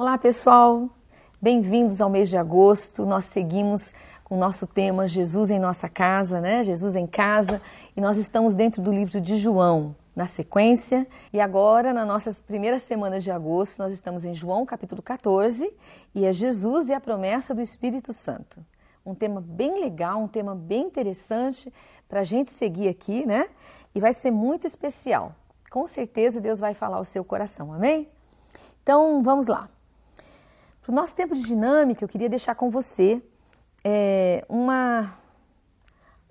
Olá, pessoal! Bem-vindos ao mês de agosto. Nós seguimos com o nosso tema Jesus em nossa casa, né? Jesus em casa, e nós estamos dentro do livro de João, na sequência. E agora, na nossa primeira semana de agosto, nós estamos em João, capítulo 14, e é Jesus e a promessa do Espírito Santo. Um tema bem legal, um tema bem interessante para a gente seguir aqui, né? E vai ser muito especial. Com certeza Deus vai falar o seu coração, amém? Então vamos lá. Para o nosso tempo de dinâmica, eu queria deixar com você é, uma,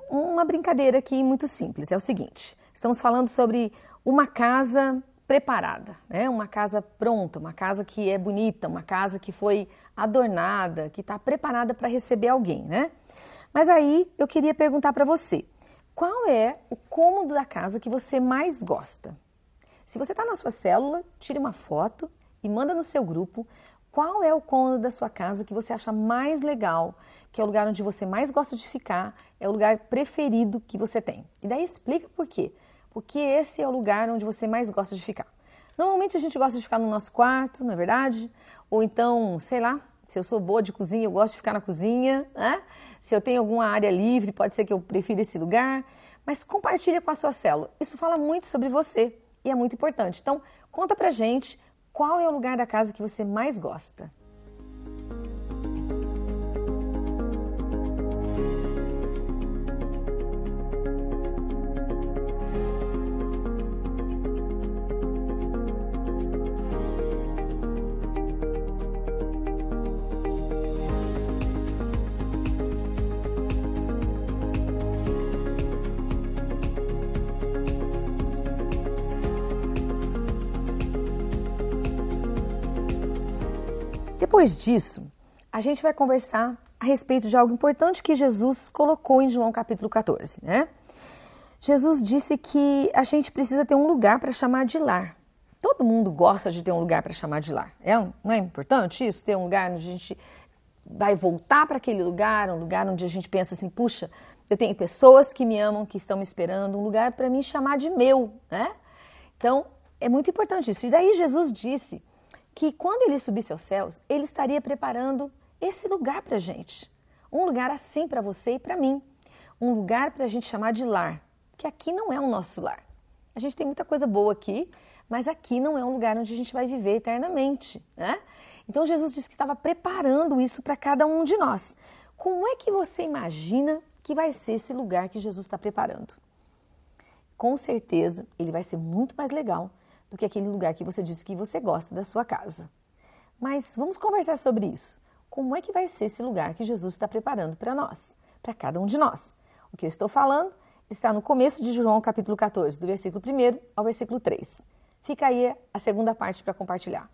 uma brincadeira aqui muito simples. É o seguinte: estamos falando sobre uma casa preparada, né? uma casa pronta, uma casa que é bonita, uma casa que foi adornada, que está preparada para receber alguém. Né? Mas aí eu queria perguntar para você: qual é o cômodo da casa que você mais gosta? Se você está na sua célula, tire uma foto e manda no seu grupo qual é o cômodo da sua casa que você acha mais legal, que é o lugar onde você mais gosta de ficar, é o lugar preferido que você tem. E daí explica por quê. Porque esse é o lugar onde você mais gosta de ficar. Normalmente a gente gosta de ficar no nosso quarto, não é verdade? Ou então, sei lá, se eu sou boa de cozinha, eu gosto de ficar na cozinha, né? Se eu tenho alguma área livre, pode ser que eu prefira esse lugar. Mas compartilha com a sua célula. Isso fala muito sobre você e é muito importante. Então, conta pra gente qual é o lugar da casa que você mais gosta? Depois disso, a gente vai conversar a respeito de algo importante que Jesus colocou em João capítulo 14, né? Jesus disse que a gente precisa ter um lugar para chamar de lar. Todo mundo gosta de ter um lugar para chamar de lar. É, não é importante isso? Ter um lugar onde a gente vai voltar para aquele lugar, um lugar onde a gente pensa assim, puxa, eu tenho pessoas que me amam, que estão me esperando, um lugar para me chamar de meu, né? Então, é muito importante isso. E daí Jesus disse que quando ele subisse aos céus, ele estaria preparando esse lugar para a gente. Um lugar assim para você e para mim. Um lugar para a gente chamar de lar, que aqui não é o nosso lar. A gente tem muita coisa boa aqui, mas aqui não é um lugar onde a gente vai viver eternamente, né? Então Jesus disse que estava preparando isso para cada um de nós. Como é que você imagina que vai ser esse lugar que Jesus está preparando? Com certeza, ele vai ser muito mais legal do que aquele lugar que você disse que você gosta da sua casa. Mas vamos conversar sobre isso. Como é que vai ser esse lugar que Jesus está preparando para nós, para cada um de nós? O que eu estou falando está no começo de João, capítulo 14, do versículo 1 ao versículo 3. Fica aí a segunda parte para compartilhar.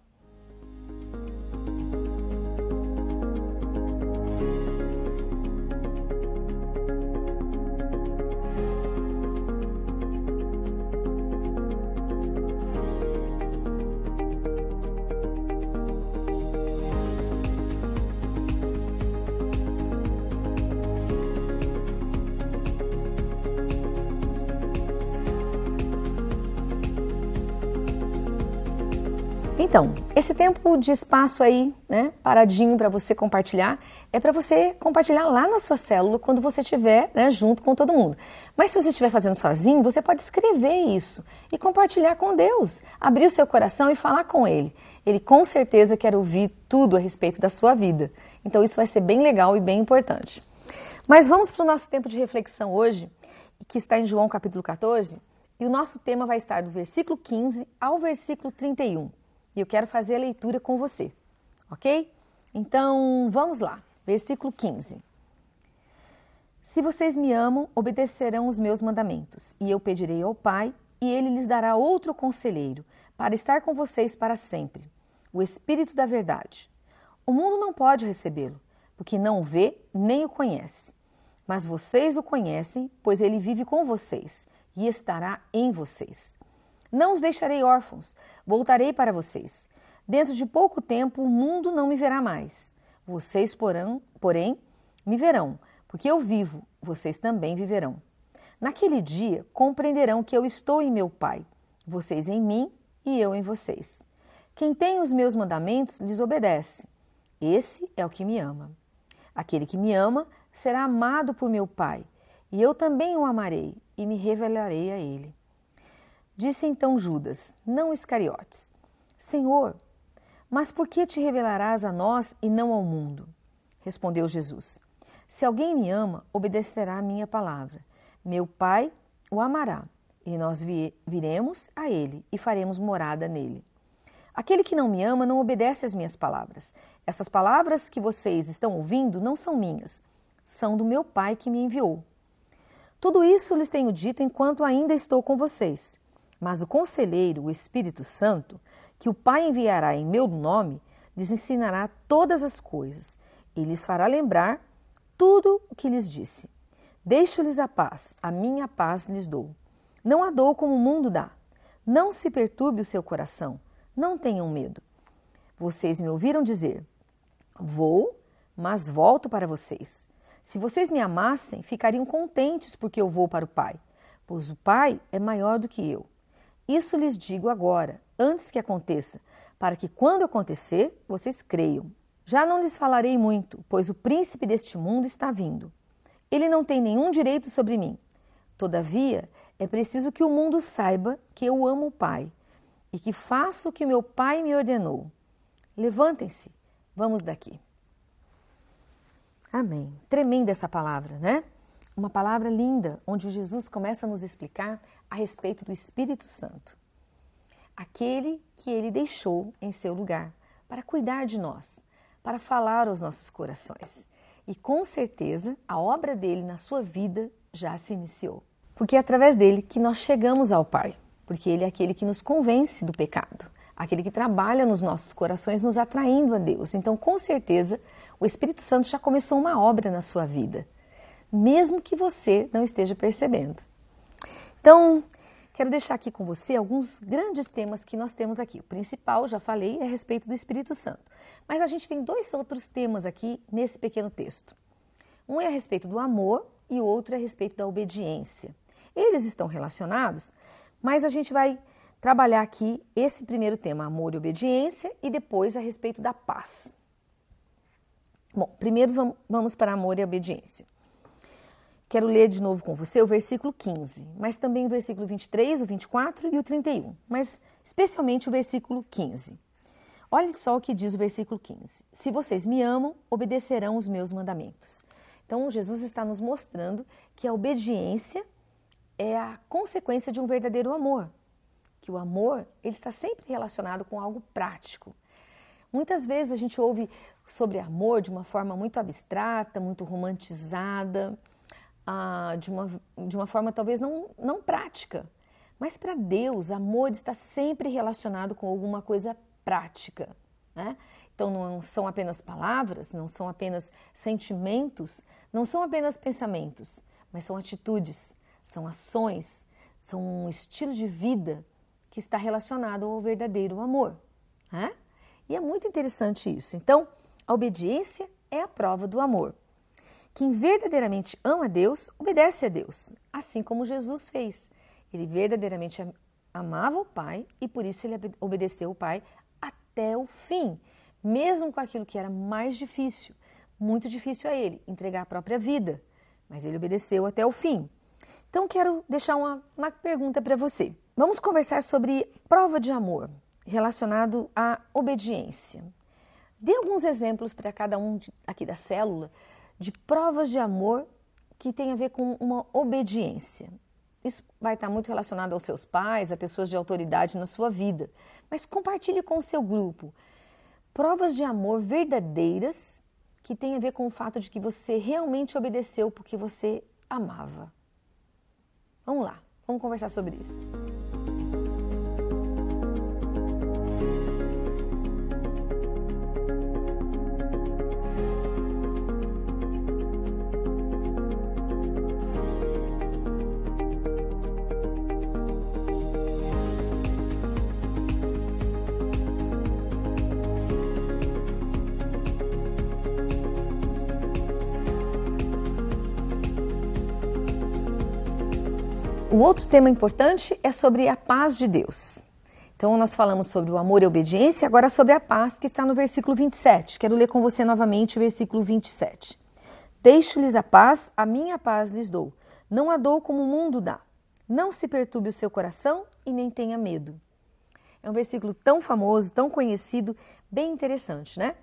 Então, esse tempo de espaço aí, né, paradinho para você compartilhar, é para você compartilhar lá na sua célula quando você estiver né, junto com todo mundo. Mas se você estiver fazendo sozinho, você pode escrever isso e compartilhar com Deus, abrir o seu coração e falar com Ele. Ele com certeza quer ouvir tudo a respeito da sua vida. Então, isso vai ser bem legal e bem importante. Mas vamos para o nosso tempo de reflexão hoje, que está em João capítulo 14, e o nosso tema vai estar do versículo 15 ao versículo 31 e eu quero fazer a leitura com você, ok? Então vamos lá, versículo 15. Se vocês me amam, obedecerão os meus mandamentos, e eu pedirei ao Pai, e ele lhes dará outro conselheiro, para estar com vocês para sempre o Espírito da Verdade. O mundo não pode recebê-lo, porque não o vê nem o conhece. Mas vocês o conhecem, pois ele vive com vocês e estará em vocês. Não os deixarei órfãos, voltarei para vocês. Dentro de pouco tempo o mundo não me verá mais. Vocês, porão, porém, me verão, porque eu vivo, vocês também viverão. Naquele dia compreenderão que eu estou em meu Pai, vocês em mim e eu em vocês. Quem tem os meus mandamentos lhes obedece. Esse é o que me ama. Aquele que me ama será amado por meu Pai, e eu também o amarei e me revelarei a ele. Disse então Judas, não Iscariotes: Senhor, mas por que te revelarás a nós e não ao mundo? Respondeu Jesus: Se alguém me ama, obedecerá a minha palavra. Meu Pai o amará, e nós viremos a ele e faremos morada nele. Aquele que não me ama não obedece às minhas palavras. Essas palavras que vocês estão ouvindo não são minhas, são do meu Pai que me enviou. Tudo isso lhes tenho dito enquanto ainda estou com vocês. Mas o Conselheiro, o Espírito Santo, que o Pai enviará em meu nome, lhes ensinará todas as coisas e lhes fará lembrar tudo o que lhes disse. Deixo-lhes a paz, a minha paz lhes dou. Não a dou como o mundo dá. Não se perturbe o seu coração, não tenham medo. Vocês me ouviram dizer: Vou, mas volto para vocês. Se vocês me amassem, ficariam contentes porque eu vou para o Pai, pois o Pai é maior do que eu. Isso lhes digo agora, antes que aconteça, para que quando acontecer, vocês creiam. Já não lhes falarei muito, pois o príncipe deste mundo está vindo. Ele não tem nenhum direito sobre mim. Todavia, é preciso que o mundo saiba que eu amo o Pai e que faço o que meu Pai me ordenou. Levantem-se, vamos daqui. Amém. Tremenda essa palavra, né? uma palavra linda onde Jesus começa a nos explicar a respeito do Espírito Santo. Aquele que ele deixou em seu lugar para cuidar de nós, para falar aos nossos corações. E com certeza a obra dele na sua vida já se iniciou. Porque é através dele que nós chegamos ao Pai, porque ele é aquele que nos convence do pecado, aquele que trabalha nos nossos corações, nos atraindo a Deus. Então, com certeza, o Espírito Santo já começou uma obra na sua vida mesmo que você não esteja percebendo. Então, quero deixar aqui com você alguns grandes temas que nós temos aqui. O principal, já falei, é a respeito do Espírito Santo. Mas a gente tem dois outros temas aqui nesse pequeno texto. Um é a respeito do amor e o outro é a respeito da obediência. Eles estão relacionados, mas a gente vai trabalhar aqui esse primeiro tema, amor e obediência, e depois a respeito da paz. Bom, primeiro vamos para amor e obediência. Quero ler de novo com você o versículo 15, mas também o versículo 23, o 24 e o 31, mas especialmente o versículo 15. Olhe só o que diz o versículo 15: Se vocês me amam, obedecerão os meus mandamentos. Então, Jesus está nos mostrando que a obediência é a consequência de um verdadeiro amor, que o amor ele está sempre relacionado com algo prático. Muitas vezes a gente ouve sobre amor de uma forma muito abstrata, muito romantizada, ah, de, uma, de uma forma talvez não, não prática. Mas para Deus, amor está sempre relacionado com alguma coisa prática. Né? Então, não são apenas palavras, não são apenas sentimentos, não são apenas pensamentos, mas são atitudes, são ações, são um estilo de vida que está relacionado ao verdadeiro amor. Né? E é muito interessante isso. Então, a obediência é a prova do amor. Quem verdadeiramente ama a Deus, obedece a Deus, assim como Jesus fez. Ele verdadeiramente amava o Pai e por isso ele obedeceu o Pai até o fim, mesmo com aquilo que era mais difícil, muito difícil a ele, entregar a própria vida, mas ele obedeceu até o fim. Então, quero deixar uma, uma pergunta para você. Vamos conversar sobre prova de amor relacionado à obediência. Dê alguns exemplos para cada um aqui da célula de provas de amor que tem a ver com uma obediência. Isso vai estar muito relacionado aos seus pais, a pessoas de autoridade na sua vida. Mas compartilhe com o seu grupo provas de amor verdadeiras que tem a ver com o fato de que você realmente obedeceu porque você amava. Vamos lá, vamos conversar sobre isso. O outro tema importante é sobre a paz de Deus. Então, nós falamos sobre o amor e a obediência, agora sobre a paz que está no versículo 27. Quero ler com você novamente o versículo 27. Deixo-lhes a paz, a minha paz lhes dou. Não a dou como o mundo dá. Não se perturbe o seu coração e nem tenha medo. É um versículo tão famoso, tão conhecido, bem interessante, né?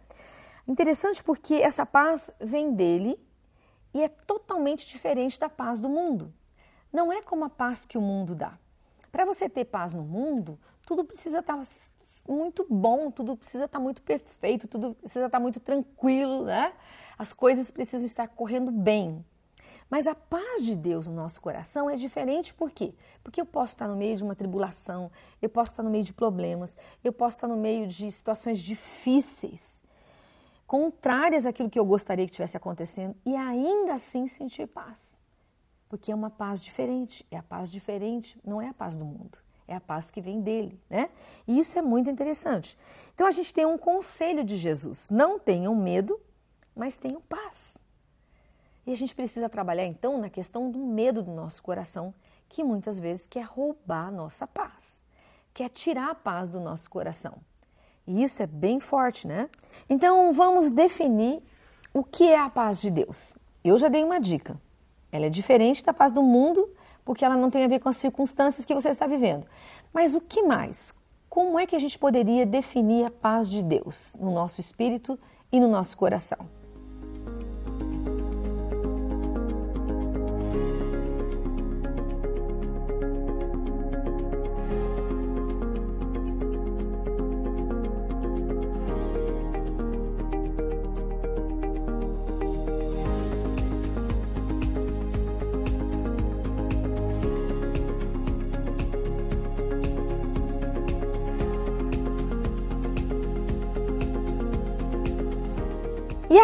Interessante porque essa paz vem dele e é totalmente diferente da paz do mundo não é como a paz que o mundo dá. Para você ter paz no mundo, tudo precisa estar tá muito bom, tudo precisa estar tá muito perfeito, tudo precisa estar tá muito tranquilo, né? As coisas precisam estar correndo bem. Mas a paz de Deus no nosso coração é diferente, por quê? Porque eu posso estar no meio de uma tribulação, eu posso estar no meio de problemas, eu posso estar no meio de situações difíceis, contrárias àquilo que eu gostaria que tivesse acontecendo, e ainda assim sentir paz porque é uma paz diferente, é a paz diferente, não é a paz do mundo, é a paz que vem dele, né? E isso é muito interessante. Então a gente tem um conselho de Jesus: não tenham medo, mas tenham paz. E a gente precisa trabalhar então na questão do medo do nosso coração, que muitas vezes quer roubar a nossa paz, quer tirar a paz do nosso coração. E isso é bem forte, né? Então vamos definir o que é a paz de Deus. Eu já dei uma dica. Ela é diferente da paz do mundo, porque ela não tem a ver com as circunstâncias que você está vivendo. Mas o que mais? Como é que a gente poderia definir a paz de Deus no nosso espírito e no nosso coração?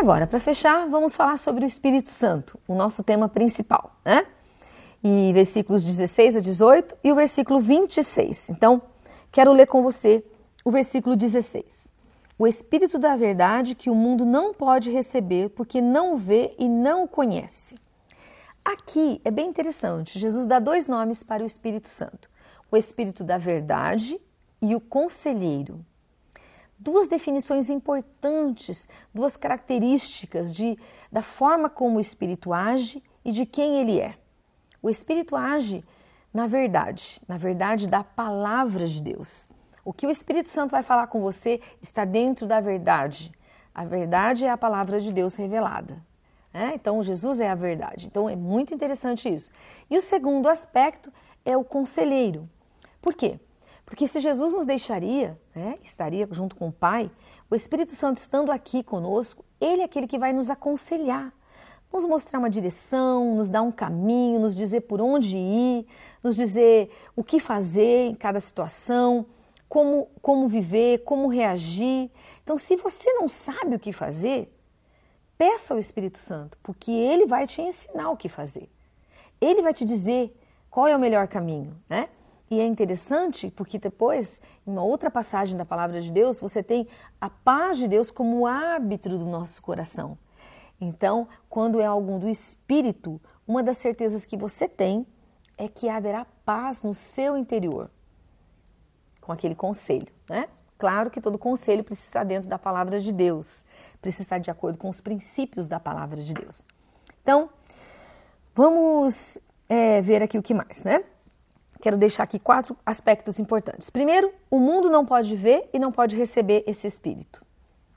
agora, para fechar, vamos falar sobre o Espírito Santo, o nosso tema principal, né? E versículos 16 a 18 e o versículo 26. Então, quero ler com você o versículo 16. O Espírito da Verdade que o mundo não pode receber porque não vê e não o conhece. Aqui é bem interessante. Jesus dá dois nomes para o Espírito Santo: o Espírito da Verdade e o Conselheiro duas definições importantes, duas características de, da forma como o espírito age e de quem ele é. O espírito age na verdade, na verdade da palavra de Deus. O que o Espírito Santo vai falar com você está dentro da verdade. A verdade é a palavra de Deus revelada. Né? Então, Jesus é a verdade. Então, é muito interessante isso. E o segundo aspecto é o conselheiro. Por quê? Porque se Jesus nos deixaria, né, estaria junto com o Pai, o Espírito Santo estando aqui conosco, ele é aquele que vai nos aconselhar, nos mostrar uma direção, nos dar um caminho, nos dizer por onde ir, nos dizer o que fazer em cada situação, como, como viver, como reagir. Então, se você não sabe o que fazer, peça ao Espírito Santo, porque ele vai te ensinar o que fazer. Ele vai te dizer qual é o melhor caminho, né? E é interessante porque depois, em uma outra passagem da palavra de Deus, você tem a paz de Deus como árbitro do nosso coração. Então, quando é algum do espírito, uma das certezas que você tem é que haverá paz no seu interior. Com aquele conselho, né? Claro que todo conselho precisa estar dentro da palavra de Deus, precisa estar de acordo com os princípios da palavra de Deus. Então, vamos é, ver aqui o que mais, né? quero deixar aqui quatro aspectos importantes. Primeiro, o mundo não pode ver e não pode receber esse espírito.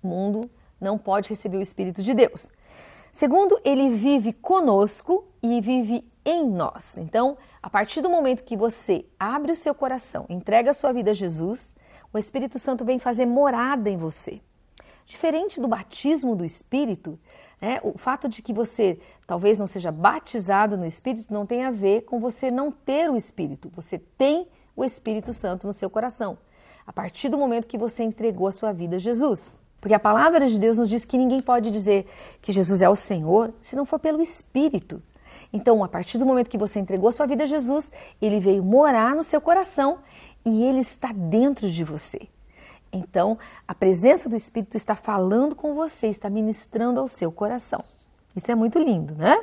O mundo não pode receber o espírito de Deus. Segundo, ele vive conosco e vive em nós. Então, a partir do momento que você abre o seu coração, entrega a sua vida a Jesus, o Espírito Santo vem fazer morada em você. Diferente do batismo do Espírito, né? O fato de que você talvez não seja batizado no Espírito não tem a ver com você não ter o Espírito. Você tem o Espírito Santo no seu coração, a partir do momento que você entregou a sua vida a Jesus. Porque a palavra de Deus nos diz que ninguém pode dizer que Jesus é o Senhor se não for pelo Espírito. Então, a partir do momento que você entregou a sua vida a Jesus, ele veio morar no seu coração e ele está dentro de você. Então, a presença do Espírito está falando com você, está ministrando ao seu coração. Isso é muito lindo, né?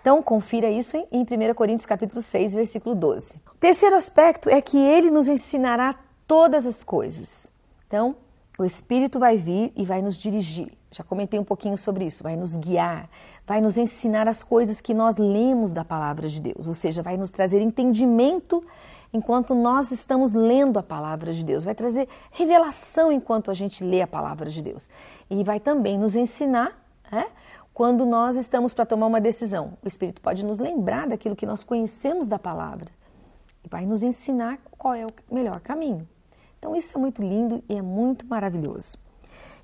Então, confira isso em 1 Coríntios capítulo 6, versículo 12. O terceiro aspecto é que ele nos ensinará todas as coisas. Então, o Espírito vai vir e vai nos dirigir. Já comentei um pouquinho sobre isso. Vai nos guiar, vai nos ensinar as coisas que nós lemos da palavra de Deus, ou seja, vai nos trazer entendimento enquanto nós estamos lendo a palavra de Deus, vai trazer revelação enquanto a gente lê a palavra de Deus e vai também nos ensinar né, quando nós estamos para tomar uma decisão. O Espírito pode nos lembrar daquilo que nós conhecemos da palavra e vai nos ensinar qual é o melhor caminho. Então, isso é muito lindo e é muito maravilhoso.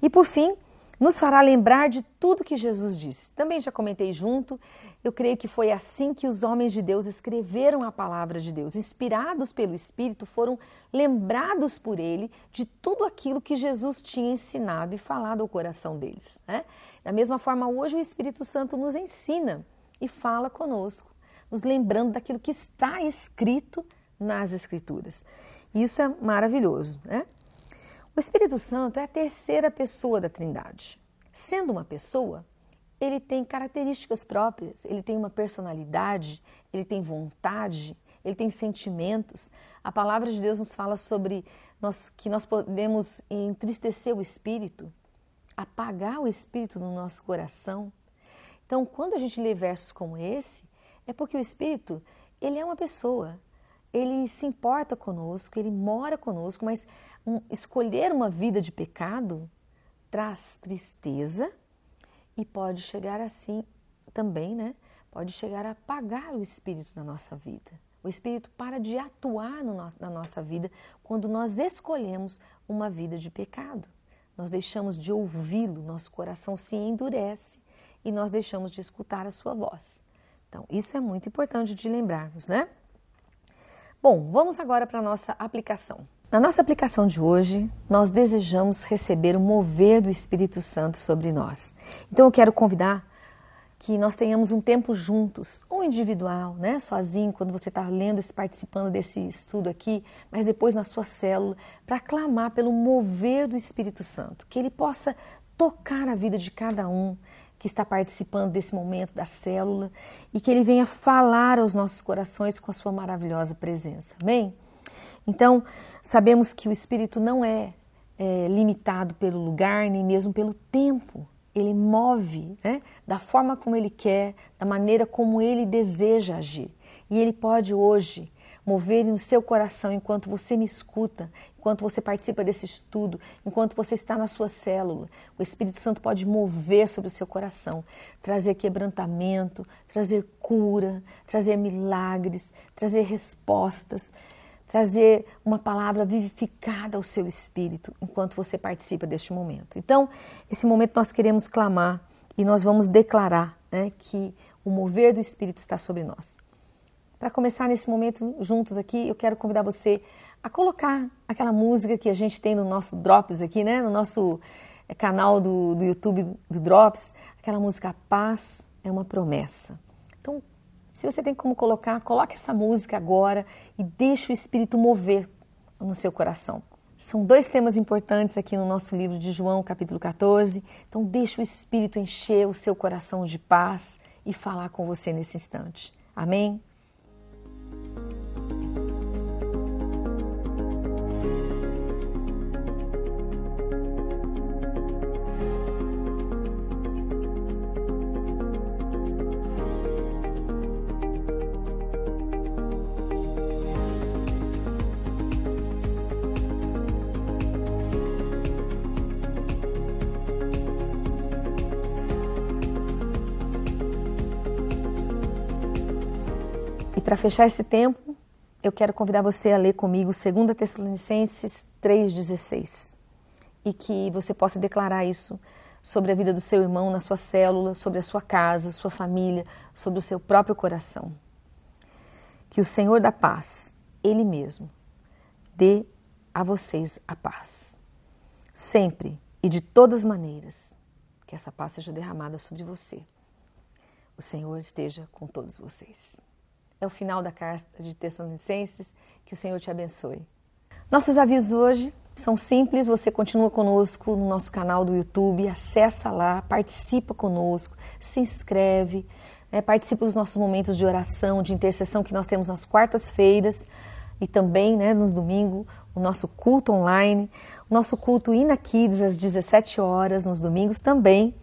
E por fim, nos fará lembrar de tudo que Jesus disse. Também já comentei junto, eu creio que foi assim que os homens de Deus escreveram a palavra de Deus. Inspirados pelo Espírito, foram lembrados por ele de tudo aquilo que Jesus tinha ensinado e falado ao coração deles. Né? Da mesma forma, hoje o Espírito Santo nos ensina e fala conosco, nos lembrando daquilo que está escrito nas Escrituras. Isso é maravilhoso, né? O Espírito Santo é a terceira pessoa da Trindade. Sendo uma pessoa, ele tem características próprias, ele tem uma personalidade, ele tem vontade, ele tem sentimentos. A palavra de Deus nos fala sobre nós, que nós podemos entristecer o espírito, apagar o espírito no nosso coração. Então, quando a gente lê versos como esse, é porque o espírito, ele é uma pessoa, ele se importa conosco, ele mora conosco, mas um, escolher uma vida de pecado traz tristeza e pode chegar assim também, né? Pode chegar a apagar o espírito da nossa vida. O espírito para de atuar no nosso, na nossa vida quando nós escolhemos uma vida de pecado. Nós deixamos de ouvi-lo, nosso coração se endurece e nós deixamos de escutar a sua voz. Então, isso é muito importante de lembrarmos, né? Bom, vamos agora para a nossa aplicação. Na nossa aplicação de hoje, nós desejamos receber o mover do Espírito Santo sobre nós. Então eu quero convidar que nós tenhamos um tempo juntos, ou individual, né, sozinho, quando você está lendo e participando desse estudo aqui, mas depois na sua célula, para clamar pelo mover do Espírito Santo, que ele possa tocar a vida de cada um, que está participando desse momento da célula e que ele venha falar aos nossos corações com a sua maravilhosa presença. Amém? Então, sabemos que o espírito não é, é limitado pelo lugar nem mesmo pelo tempo. Ele move né, da forma como ele quer, da maneira como ele deseja agir. E ele pode hoje mover no seu coração enquanto você me escuta, enquanto você participa desse estudo, enquanto você está na sua célula. O Espírito Santo pode mover sobre o seu coração, trazer quebrantamento, trazer cura, trazer milagres, trazer respostas, trazer uma palavra vivificada ao seu espírito enquanto você participa deste momento. Então, esse momento nós queremos clamar e nós vamos declarar né, que o mover do Espírito está sobre nós. Para começar nesse momento juntos aqui, eu quero convidar você a colocar aquela música que a gente tem no nosso Drops aqui, né? No nosso eh, canal do, do YouTube do Drops, aquela música Paz é uma promessa. Então, se você tem como colocar, coloque essa música agora e deixe o Espírito mover no seu coração. São dois temas importantes aqui no nosso livro de João, capítulo 14. Então, deixe o Espírito encher o seu coração de paz e falar com você nesse instante. Amém? fechar esse tempo, eu quero convidar você a ler comigo 2 Tessalonicenses 3,16 e que você possa declarar isso sobre a vida do seu irmão na sua célula, sobre a sua casa, sua família, sobre o seu próprio coração. Que o Senhor da paz, Ele mesmo, dê a vocês a paz. Sempre e de todas as maneiras, que essa paz seja derramada sobre você. O Senhor esteja com todos vocês é o final da carta de Tessalonicenses. Que o Senhor te abençoe. Nossos avisos hoje são simples, você continua conosco no nosso canal do YouTube, acessa lá, participa conosco, se inscreve, né, participa dos nossos momentos de oração, de intercessão que nós temos nas quartas-feiras e também né, nos domingos, o nosso culto online, o nosso culto Ina Kids às 17 horas nos domingos também.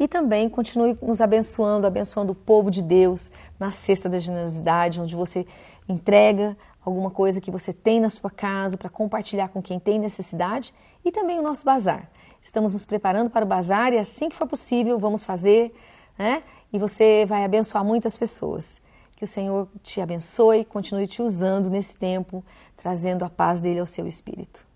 E também continue nos abençoando, abençoando o povo de Deus na cesta da generosidade, onde você entrega alguma coisa que você tem na sua casa para compartilhar com quem tem necessidade e também o nosso bazar. Estamos nos preparando para o bazar e assim que for possível vamos fazer, né? E você vai abençoar muitas pessoas. Que o Senhor te abençoe, continue te usando nesse tempo, trazendo a paz dele ao seu espírito.